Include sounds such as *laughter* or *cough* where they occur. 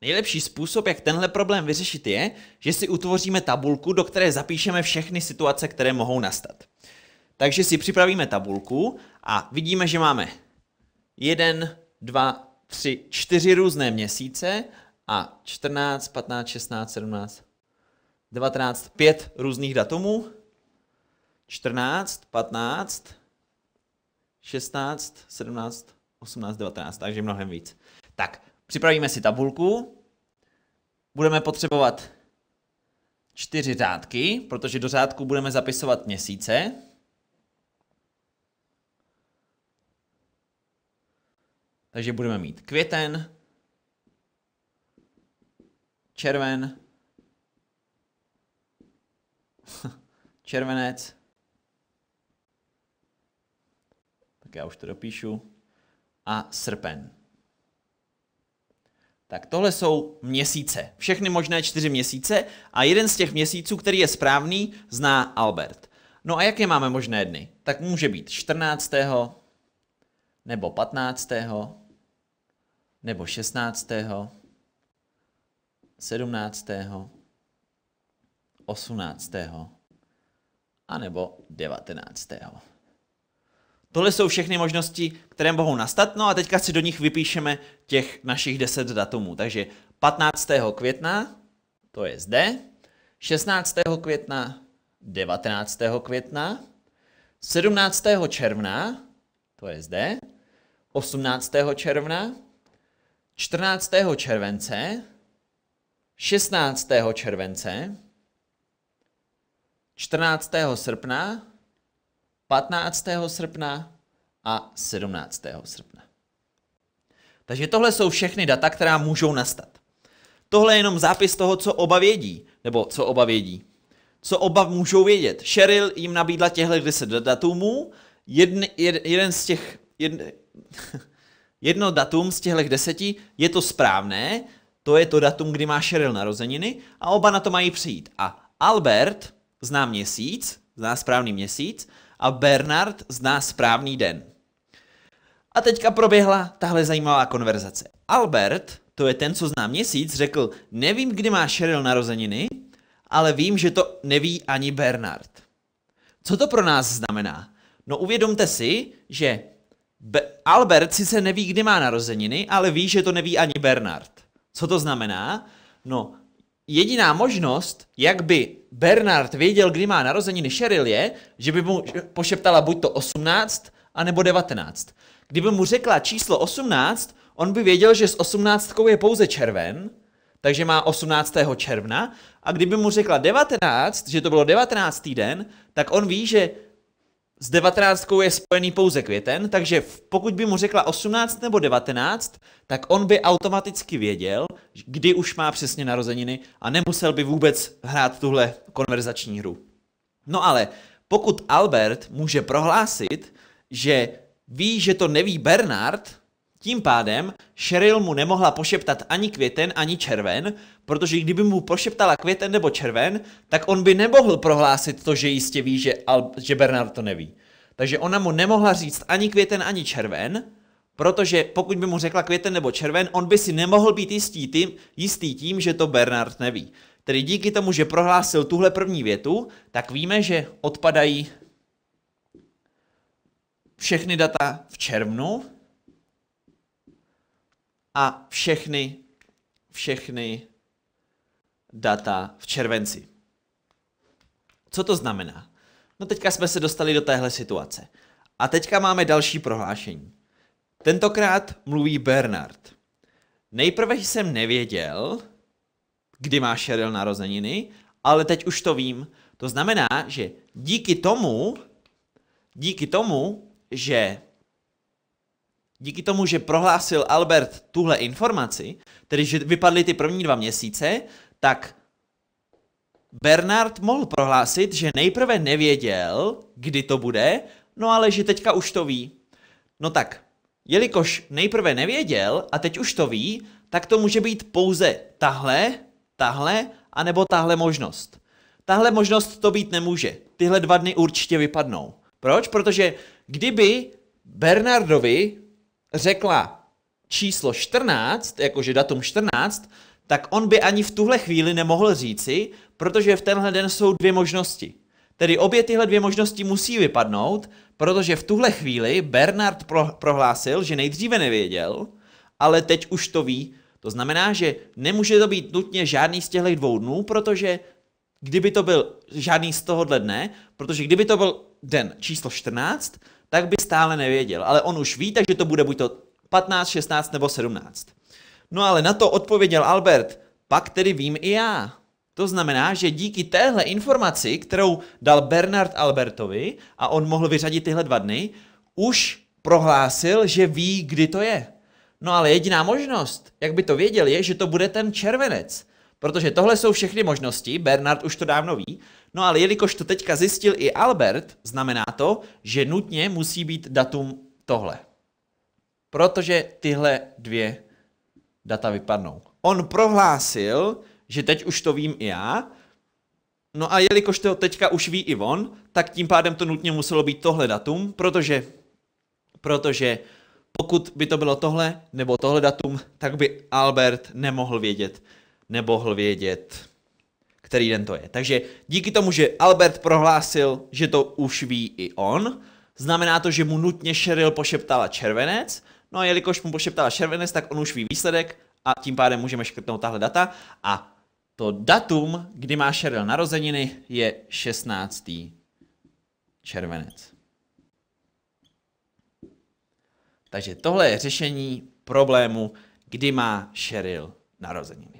Nejlepší způsob, jak tenhle problém vyřešit, je, že si utvoříme tabulku, do které zapíšeme všechny situace, které mohou nastat. Takže si připravíme tabulku a vidíme, že máme 1, 2, 3, 4 různé měsíce a 14, 15, 16, 17, 19, 5 různých datumů, 14, 15, 16, 17, 18, 19, takže mnohem víc. Tak, připravíme si tabulku budeme potřebovat čtyři řádky, protože do řádku budeme zapisovat měsíce. Takže budeme mít květen, červen, *laughs* červenec, tak já už to dopíšu, a srpen tak tohle jsou měsíce. Všechny možné čtyři měsíce a jeden z těch měsíců, který je správný, zná Albert. No a jaké máme možné dny? Tak může být 14. nebo 15. nebo 16. 17. 18. a nebo 19. Tohle jsou všechny možnosti, které mohou nastat, no a teďka si do nich vypíšeme těch našich 10 datumů. Takže 15. května, to je zde, 16. května, 19. května, 17. června, to je zde, 18. června, 14. července, 16. července, 14. srpna, 15. srpna a 17. srpna. Takže tohle jsou všechny data, která můžou nastat. Tohle je jenom zápis toho, co oba vědí, nebo co oba vědí. Co oba můžou vědět. Cheryl jim nabídla těchto 10 datumů, jedn, jed, jeden z těch, jed, *laughs* jedno datum z těchto deseti je to správné, to je to datum, kdy má Cheryl narozeniny a oba na to mají přijít. A Albert zná měsíc, zná správný měsíc, a Bernard zná správný den. A teďka proběhla tahle zajímavá konverzace. Albert, to je ten, co zná měsíc, řekl, nevím, kdy má Cheryl narozeniny, ale vím, že to neví ani Bernard. Co to pro nás znamená? No uvědomte si, že Be- Albert sice neví, kdy má narozeniny, ale ví, že to neví ani Bernard. Co to znamená? No, jediná možnost, jak by Bernard věděl, kdy má narozeniny Sheryl, je, že by mu pošeptala buď to 18, anebo 19. Kdyby mu řekla číslo 18, on by věděl, že s 18 je pouze červen, takže má 18. června. A kdyby mu řekla 19, že to bylo 19. den, tak on ví, že s devatenáctkou je spojený pouze květen, takže pokud by mu řekla 18 nebo 19, tak on by automaticky věděl, kdy už má přesně narozeniny a nemusel by vůbec hrát tuhle konverzační hru. No ale pokud Albert může prohlásit, že ví, že to neví Bernard, tím pádem Cheryl mu nemohla pošeptat ani květen, ani červen, protože kdyby mu pošeptala květen nebo červen, tak on by nemohl prohlásit to, že jistě ví, že, Al- že Bernard to neví. Takže ona mu nemohla říct ani květen, ani červen, protože pokud by mu řekla květen nebo červen, on by si nemohl být jistý tím, jistý tím že to Bernard neví. Tedy díky tomu, že prohlásil tuhle první větu, tak víme, že odpadají všechny data v červnu, a všechny, všechny data v červenci. Co to znamená? No teďka jsme se dostali do téhle situace. A teďka máme další prohlášení. Tentokrát mluví Bernard. Nejprve jsem nevěděl, kdy má Cheryl narozeniny, ale teď už to vím. To znamená, že díky tomu, díky tomu, že díky tomu, že prohlásil Albert tuhle informaci, tedy že vypadly ty první dva měsíce, tak Bernard mohl prohlásit, že nejprve nevěděl, kdy to bude, no ale že teďka už to ví. No tak, jelikož nejprve nevěděl a teď už to ví, tak to může být pouze tahle, tahle, anebo tahle možnost. Tahle možnost to být nemůže. Tyhle dva dny určitě vypadnou. Proč? Protože kdyby Bernardovi řekla číslo 14, jakože datum 14, tak on by ani v tuhle chvíli nemohl říci, protože v tenhle den jsou dvě možnosti. Tedy obě tyhle dvě možnosti musí vypadnout, protože v tuhle chvíli Bernard pro- prohlásil, že nejdříve nevěděl, ale teď už to ví. To znamená, že nemůže to být nutně žádný z těchto dvou dnů, protože kdyby to byl žádný z tohohle dne, protože kdyby to byl den číslo 14, tak by stále nevěděl. Ale on už ví, takže to bude buď to 15, 16 nebo 17. No ale na to odpověděl Albert, pak tedy vím i já. To znamená, že díky téhle informaci, kterou dal Bernard Albertovi a on mohl vyřadit tyhle dva dny, už prohlásil, že ví, kdy to je. No ale jediná možnost, jak by to věděl, je, že to bude ten červenec. Protože tohle jsou všechny možnosti, Bernard už to dávno ví, no ale jelikož to teďka zjistil i Albert, znamená to, že nutně musí být datum tohle. Protože tyhle dvě data vypadnou. On prohlásil, že teď už to vím i já, no a jelikož to teďka už ví i on, tak tím pádem to nutně muselo být tohle datum, protože, protože pokud by to bylo tohle nebo tohle datum, tak by Albert nemohl vědět, nebohl vědět, který den to je. Takže díky tomu, že Albert prohlásil, že to už ví i on, znamená to, že mu nutně Sheryl pošeptala červenec, no a jelikož mu pošeptala červenec, tak on už ví výsledek a tím pádem můžeme škrtnout tahle data a to datum, kdy má Sheryl narozeniny, je 16. červenec. Takže tohle je řešení problému, kdy má Sheryl narozeniny.